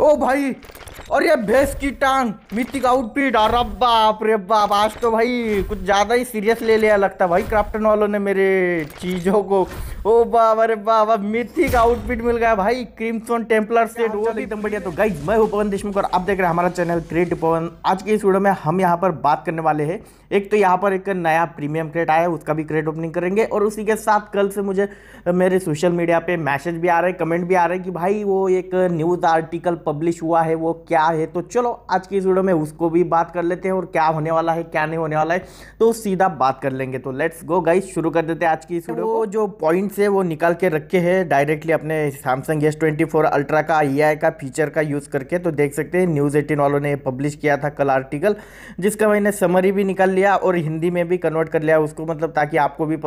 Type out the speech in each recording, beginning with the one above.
ओ भाई और ये भैंस की टांग मिथिक आउटफिट और बाप रे बाप आज तो भाई कुछ ज़्यादा ही सीरियस ले लिया लगता भाई क्राफ्टन वालों ने मेरे चीज़ों को ओ बाप अरे मिट्टी का आउटफिट मिल गया भाई क्रिम्सन टेम्पलर से एकदम बढ़िया तो गाइज मैं हूँ पवन देशमुख और आप देख रहे हैं हमारा चैनल क्रिएट पवन आज के इस वीडियो में हम यहाँ पर बात करने वाले हैं एक तो यहाँ पर एक नया प्रीमियम क्रेट आया है उसका भी क्रेट ओपनिंग करेंगे और उसी के साथ कल से मुझे मेरे सोशल मीडिया पे मैसेज भी आ रहे हैं कमेंट भी आ रहे हैं कि भाई वो एक न्यूज़ आर्टिकल पब्लिश हुआ है वो क्या क्या है तो चलो आज की इस वीडियो में उसको भी बात कर लेते हैं और क्या होने वाला है क्या नहीं होने वाला है तो सीधा बात कर लेंगे तो लेट्स गो गाइस शुरू कर देते हैं आज की इस वीडियो तो वो जो पॉइंट्स है वो निकाल के रखे हैं डायरेक्टली अपने Samsung S twenty four Ultra का आई का फीचर का यूज़ करके तो देख सकते हैं न्यूज़ एटीन वालों ने पब्लिश किया था कल आर्टिकल जिसका मैंने समरी भी निकाल लिया और हिंदी में भी कन्वर्ट कर लिया उसको मतलब ताकि आपको भी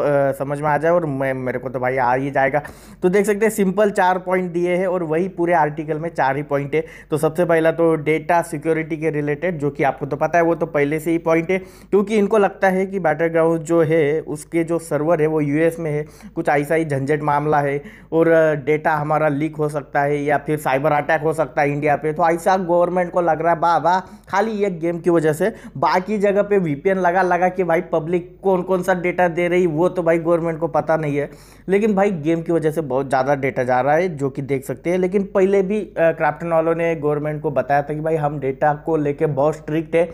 समझ में आ जाए और मेरे को तो भाई आ ही जाएगा तो देख सकते हैं सिंपल चार पॉइंट दिए हैं और वही पूरे आर्टिकल में चार ही पॉइंट है तो सबसे पहला तो तो डेटा सिक्योरिटी के रिलेटेड जो कि आपको तो पता है वो तो पहले से ही पॉइंट है क्योंकि इनको लगता है कि बैटर ग्राउंड जो है उसके जो सर्वर है वो यूएस में है कुछ ऐसा ही झंझट मामला है और डेटा हमारा लीक हो सकता है या फिर साइबर अटैक हो सकता है इंडिया पे तो ऐसा गवर्नमेंट को लग रहा है बाबा खाली एक गेम की वजह से बाकी जगह पे वीपीएन लगा लगा कि भाई पब्लिक कौन कौन सा डेटा दे रही वो तो भाई गवर्नमेंट को पता नहीं है लेकिन भाई गेम की वजह से बहुत ज़्यादा डेटा जा रहा है जो कि देख सकते हैं लेकिन पहले भी क्राफ्टन वालों ने गवर्नमेंट को बता बताया था कि भाई हम डेटा को लेके बहुत स्ट्रिक्ट है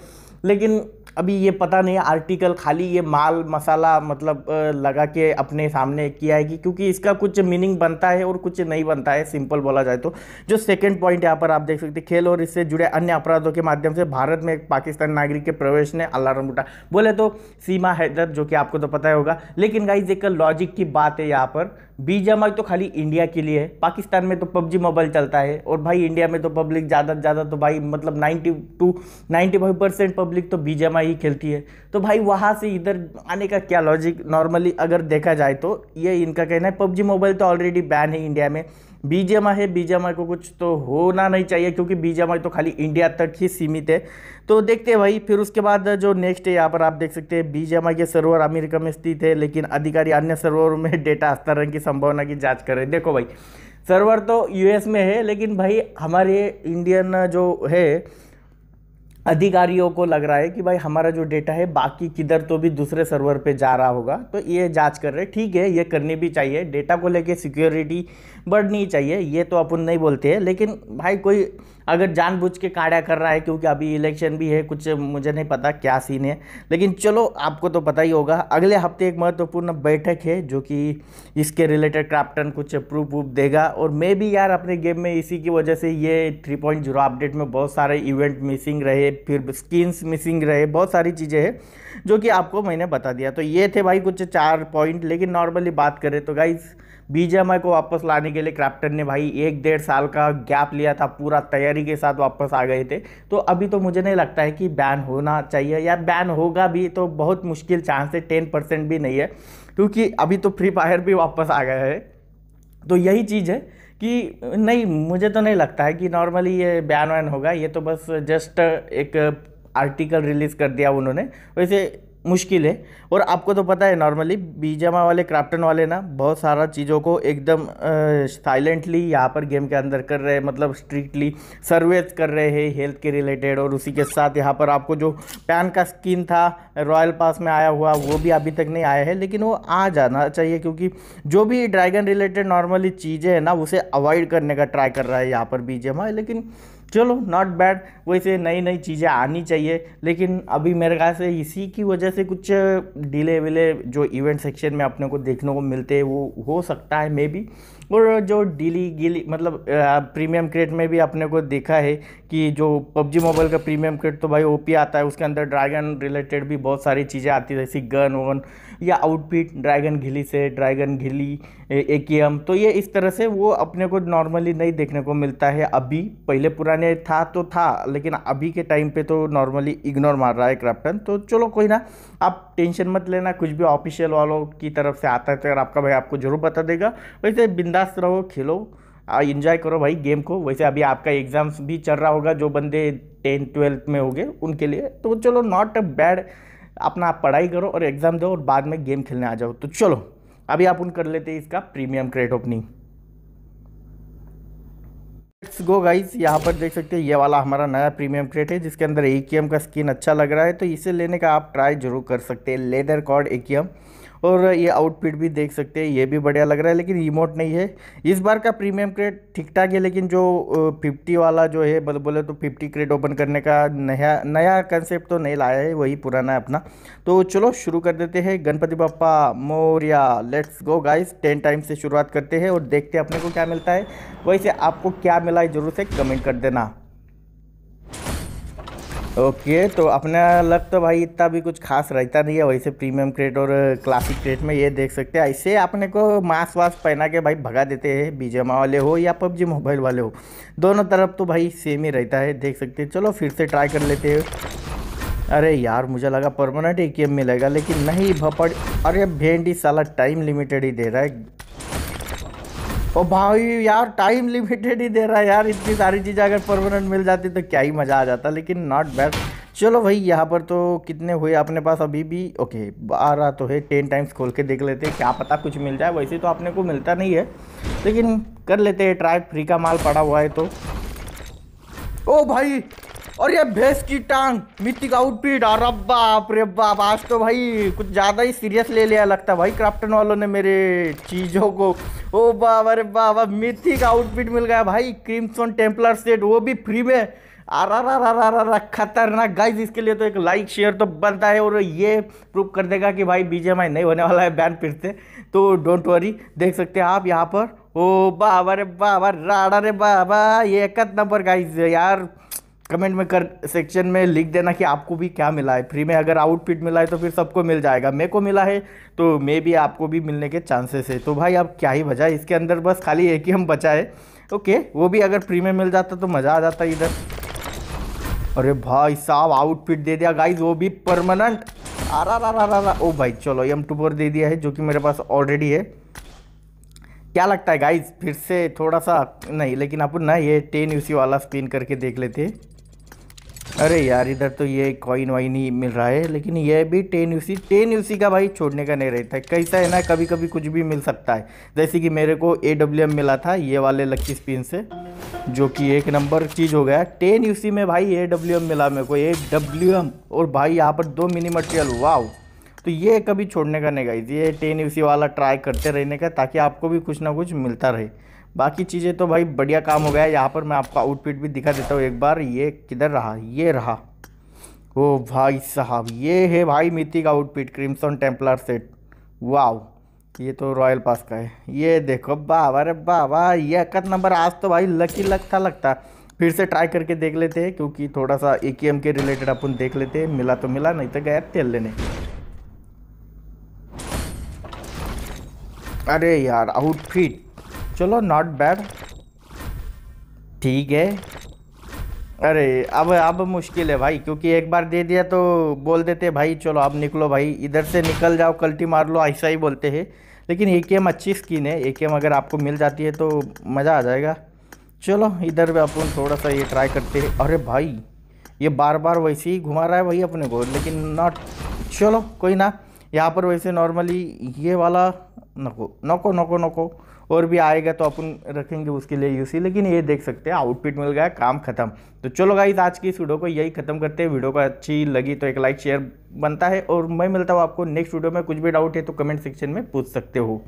लेकिन अभी ये पता नहीं आर्टिकल खाली ये माल मसाला मतलब लगा के अपने सामने किया है कि क्योंकि इसका कुछ मीनिंग बनता है और कुछ नहीं बनता है सिंपल बोला जाए तो जो सेकंड पॉइंट यहाँ पर आप देख सकते हैं खेल और इससे जुड़े अन्य अपराधों के माध्यम से भारत में एक पाकिस्तान नागरिक के प्रवेश ने अलार्म उठा बोले तो सीमा हैदर जो कि आपको तो पता ही होगा लेकिन गाइज एक लॉजिक की बात है यहाँ पर बी तो खाली इंडिया के लिए है पाकिस्तान में तो पबजी मोबाइल चलता है और भाई इंडिया में तो पब्लिक ज़्यादा से ज़्यादा तो भाई मतलब 92 to ninety five percent public तो बी ही खेलती है तो भाई वहाँ से इधर आने का क्या लॉजिक नॉर्मली अगर देखा जाए तो ये इनका कहना है पबजी मोबाइल तो ऑलरेडी बैन है इंडिया में आई है आई को कुछ तो होना नहीं चाहिए क्योंकि आई तो खाली इंडिया तक ही सीमित है तो देखते हैं भाई फिर उसके बाद जो नेक्स्ट है यहाँ पर आप देख सकते हैं आई के सर्वर अमेरिका में स्थित है लेकिन अधिकारी अन्य सर्वर में डेटा हस्तांतरण की संभावना की जाँच करें देखो भाई सर्वर तो यूएस में है लेकिन भाई हमारे इंडियन जो है अधिकारियों को लग रहा है कि भाई हमारा जो डेटा है बाकी किधर तो भी दूसरे सर्वर पे जा रहा होगा तो ये जांच कर रहे ठीक है ये करनी भी चाहिए डेटा को लेके सिक्योरिटी बढ़नी चाहिए ये तो अपन नहीं बोलते हैं लेकिन भाई कोई अगर जानबूझ के काड़ा कर रहा है क्योंकि अभी इलेक्शन भी है कुछ मुझे नहीं पता क्या सीन है लेकिन चलो आपको तो पता ही होगा अगले हफ्ते एक महत्वपूर्ण बैठक है जो कि इसके रिलेटेड क्राफ्टन कुछ प्रूफ वूफ देगा और मे भी यार अपने गेम में इसी की वजह से ये थ्री पॉइंट जीरो अपडेट में बहुत सारे इवेंट मिसिंग रहे फिर स्किन्स मिसिंग रहे बहुत सारी चीज़ें हैं जो कि आपको मैंने बता दिया तो ये थे भाई कुछ चार पॉइंट लेकिन नॉर्मली बात करें तो गाइज़ बीजेएमआई को वापस लाने के लिए क्रैप्टन ने भाई एक डेढ़ साल का गैप लिया था पूरा तैयारी के साथ वापस आ गए थे तो अभी तो मुझे नहीं लगता है कि बैन होना चाहिए या बैन होगा भी तो बहुत मुश्किल चांस है टेन परसेंट भी नहीं है क्योंकि अभी तो फ्री फायर भी वापस आ गया है तो यही चीज़ है कि नहीं मुझे तो नहीं लगता है कि नॉर्मली ये बैन वैन होगा ये तो बस जस्ट एक आर्टिकल रिलीज़ कर दिया उन्होंने वैसे मुश्किल है और आपको तो पता है नॉर्मली बीजामा वाले क्राफ्टन वाले ना बहुत सारा चीज़ों को एकदम साइलेंटली यहाँ पर गेम के अंदर कर रहे हैं मतलब स्ट्रिक्टली सर्वे कर रहे हैं हेल्थ के रिलेटेड और उसी के साथ यहाँ पर आपको जो पैन का स्किन था रॉयल पास में आया हुआ वो भी अभी तक नहीं आया है लेकिन वो आ जाना चाहिए क्योंकि जो भी ड्रैगन रिलेटेड नॉर्मली चीज़ें हैं ना उसे अवॉइड करने का ट्राई कर रहा है यहाँ पर बीजेमा लेकिन चलो नॉट बैड वैसे नई नई चीज़ें आनी चाहिए लेकिन अभी मेरे ख्याल से इसी की वजह से कुछ डिले विले जो इवेंट सेक्शन में अपने को देखने को मिलते हैं वो हो सकता है मे बी और जो डीली गिली मतलब प्रीमियम क्रेट में भी अपने को देखा है कि जो पबजी मोबाइल का प्रीमियम क्रेट तो भाई ओपी आता है उसके अंदर ड्रैगन रिलेटेड भी बहुत सारी चीज़ें आती है जैसी गन वन या आउटफिट ड्रैगन घिली से ड्रैगन घिली ए तो ये इस तरह से वो अपने को नॉर्मली नहीं देखने को मिलता है अभी पहले पुराने था तो था लेकिन अभी के टाइम पे तो नॉर्मली इग्नोर मार रहा है क्राफ्टन तो चलो कोई ना आप टेंशन मत लेना कुछ भी ऑफिशियल वालों की तरफ से आता है तो आपका भाई आपको ज़रूर बता देगा वैसे बिंदास रहो खेलो इन्जॉय करो भाई गेम को वैसे अभी आपका एग्ज़ाम्स भी चल रहा होगा जो बंदे टेंथ ट्वेल्थ में होंगे उनके लिए तो चलो नॉट अ बैड अपना आप पढ़ाई करो और एग्ज़ाम दो और बाद में गेम खेलने आ जाओ तो चलो अभी आप उन कर लेते हैं इसका premium crate opening let's go guys यहाँ पर देख सकते हैं ये वाला हमारा नया प्रीमियम क्रेट है जिसके अंदर एकीएम का स्किन अच्छा लग रहा है तो इसे लेने का आप ट्राई जरूर कर सकते हैं लेदर कॉर्ड एकीएम और ये आउटफिट भी देख सकते हैं ये भी बढ़िया लग रहा है लेकिन रिमोट नहीं है इस बार का प्रीमियम क्रेड ठीक ठाक है लेकिन जो फिफ्टी वाला जो है बोले तो फिफ्टी क्रेड ओपन करने का नया नया कंसेप्ट तो नहीं लाया है वही पुराना है अपना तो चलो शुरू कर देते हैं Ganpati Bappa Morya let's go guys ten time से शुरुआत करते हैं और देखते हैं अपने को क्या मिलता है वैसे आपको क्या मिला है ज़रूर से कमेंट कर देना ओके तो अपना लग तो भाई इतना भी कुछ खास रहता नहीं है वैसे प्रीमियम क्रेट और क्लासिक क्रेट में ये देख सकते हैं ऐसे अपने को मास्क वास्क पहना के भाई भगा देते हैं बीजेमा वाले हो या पबजी मोबाइल वाले हो दोनों तरफ तो भाई सेम ही रहता है देख सकते हैं चलो फिर से ट्राई कर लेते हैं अरे यार मुझे लगा परमानेंट ए मिलेगा लेकिन नहीं भपड़ अरे भेंडी साला टाइम लिमिटेड ही दे रहा है ओ भाई यार टाइम लिमिटेड ही दे रहा है यार इतनी सारी चीज़ें अगर परमानेंट मिल जाती तो क्या ही मज़ा आ जाता लेकिन नॉट बेस्ट चलो भाई यहाँ पर तो कितने हुए अपने पास अभी भी ओके बारह तो है टेन टाइम्स खोल के देख लेते हैं क्या पता कुछ मिल जाए वैसे तो अपने को मिलता नहीं है लेकिन कर लेते हैं ट्राई फ्री का माल पड़ा हुआ है तो ओ भाई और ये भैंस की टांग मिट्टी का आउटफिट और बाप रे बाप आज तो भाई कुछ ज़्यादा ही सीरियस ले लिया लगता है भाई क्राफ्टन वालों ने मेरे चीज़ों को ओ बाप अरे बाप अब मिट्टी का आउटफिट मिल गया भाई क्रिम्सन टेम्पलर सेट वो भी फ्री में आ खतरनाक गाइज इसके लिए तो एक लाइक शेयर तो बनता है और ये प्रूव कर देगा कि भाई बीजेएमआई नहीं होने वाला है बैन फिर से तो डोंट वरी देख सकते हैं आप यहाँ पर ओ बाबा रे बाबा राडा रे बाबा ये एक नंबर गाइज यार कमेंट में कर सेक्शन में लिख देना कि आपको भी क्या मिला है फ्री में अगर आउटफिट मिला है तो फिर सबको मिल जाएगा मेरे को मिला है तो मे भी आपको भी मिलने के चांसेस है तो भाई अब क्या ही वजह इसके अंदर बस खाली एक ही हम बचा है ओके वो भी अगर फ्री में मिल जाता तो मज़ा आ जाता इधर अरे भाई साहब आउटफिट दे दिया गाइज वो भी परमानेंट आ रा रा रा रा ओ भाई चलो एम टू फोर दे दिया है जो कि मेरे पास ऑलरेडी है क्या लगता है गाइज फिर से थोड़ा सा नहीं लेकिन अपन ना ये टेन यूसी वाला स्क्रीन करके देख लेते हैं अरे यार इधर तो ये कॉइन वाइन ही मिल रहा है लेकिन ये भी ten UC ten UC का भाई छोड़ने का नहीं रहता है कैसा है ना कभी कभी कुछ भी मिल सकता है जैसे कि मेरे को ए डब्ल्यू एम मिला था ये वाले लक्की स्पिन से जो कि एक नंबर चीज़ हो गया टेन यू सी में भाई ए डब्ल्यू एम मिला मेरे को ए डब्ल्यू एम और भाई यहाँ पर दो मिनी मटेरियल वाह तो ये कभी छोड़ने का नहीं गाइज ये टेन यू सी वाला ट्राई करते रहने का ताकि आपको भी कुछ ना कुछ मिलता रहे बाकी चीज़ें तो भाई बढ़िया काम हो गया है यहाँ पर मैं आपको आउटफिट भी दिखा देता हूँ एक बार ये किधर रहा ये रहा ओ भाई साहब ये है भाई मिति का आउटफिट क्रिम्सन टेम्पलर सेट वाह ये तो रॉयल पास का है ये देखो बाबा अरे बाबा ये एकत नंबर आज तो भाई लकी लक था लगता फिर से ट्राई करके देख लेते हैं क्योंकि थोड़ा सा ए के रिलेटेड अपन देख लेते हैं मिला तो मिला नहीं तो गया तेल लेने अरे यार आउटफिट चलो नॉट बैड ठीक है अरे अब अब मुश्किल है भाई क्योंकि एक बार दे दिया तो बोल देते भाई चलो अब निकलो भाई इधर से निकल जाओ कल्टी मार लो ऐसा ही बोलते हैं लेकिन ए के एम अच्छी स्किन है ए के एम अगर आपको मिल जाती है तो मज़ा आ जाएगा चलो इधर भी अपन थोड़ा सा ये ट्राई करते हैं अरे भाई ये बार बार वैसे ही घुमा रहा है भाई अपने को लेकिन नॉट चलो कोई ना यहाँ पर वैसे नॉर्मली ये वाला नको नको नको नको और भी आएगा तो अपन रखेंगे उसके लिए यूसी लेकिन ये देख सकते हैं आउटपिट मिल गया काम खत्म तो चलो गाइज आज की इस वीडियो को यही खत्म करते हैं वीडियो को अच्छी लगी तो एक लाइक शेयर बनता है और मैं मिलता हूँ आपको नेक्स्ट वीडियो में कुछ भी डाउट है तो कमेंट सेक्शन में पूछ सकते हो